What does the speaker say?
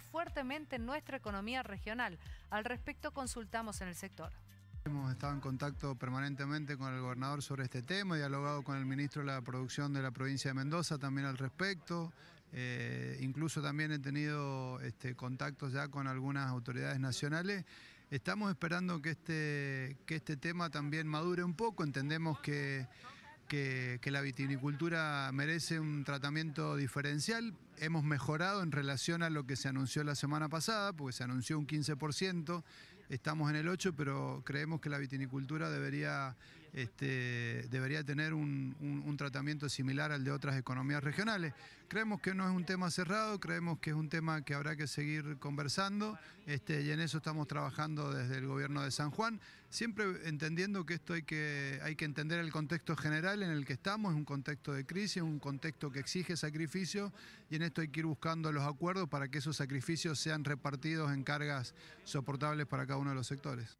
fuertemente en nuestra economía regional. Al respecto consultamos en el sector. Hemos estado en contacto permanentemente con el gobernador sobre este tema, dialogado con el ministro de la Producción de la provincia de Mendoza también al respecto. Eh, incluso también he tenido este, contactos ya con algunas autoridades nacionales. Estamos esperando que este, que este tema también madure un poco. Entendemos que que, la viticultura merece un tratamiento diferencial. Hemos mejorado en relación a lo que se anunció la semana pasada, porque se anunció un 15% estamos en el 8, pero creemos que la vitinicultura debería, este, debería tener un, tratamiento similar al de otras economías regionales. Creemos que no es un tema cerrado, creemos que es un tema que habrá que seguir conversando este, y en eso estamos trabajando desde el gobierno de San Juan, siempre entendiendo que esto hay que, hay que entender el contexto general en el que estamos, es un contexto de crisis, un contexto que exige sacrificio y en esto hay que ir buscando los acuerdos para que esos sacrificios sean repartidos en cargas soportables para cada uno de los sectores.